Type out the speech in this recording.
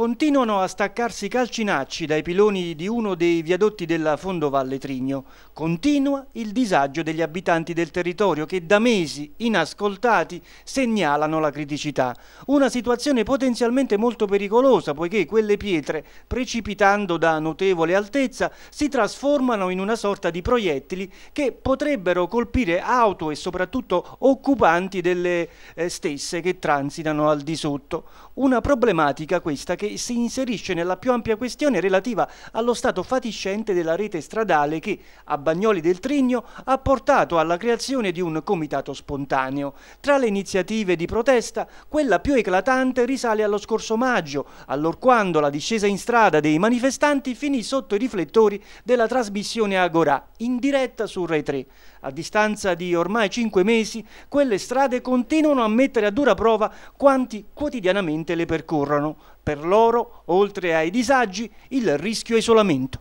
Continuano a staccarsi calcinacci dai piloni di uno dei viadotti della Fondovalle Trigno. Continua il disagio degli abitanti del territorio che da mesi, inascoltati, segnalano la criticità. Una situazione potenzialmente molto pericolosa poiché quelle pietre, precipitando da notevole altezza, si trasformano in una sorta di proiettili che potrebbero colpire auto e soprattutto occupanti delle eh, stesse che transitano al di sotto. Una problematica questa che si, inserisce nella più ampia questione relativa allo stato fatiscente della rete stradale che, a Bagnoli del Trigno, ha portato alla creazione di un comitato spontaneo. Tra le iniziative di protesta, quella più eclatante risale allo scorso maggio, allorquando la discesa in strada dei manifestanti finì sotto i riflettori della trasmissione Agorà, in diretta su Rai 3. A distanza di ormai cinque mesi, quelle strade continuano a mettere a dura prova quanti quotidianamente le percorrono. Per loro, oltre ai disagi, il rischio isolamento.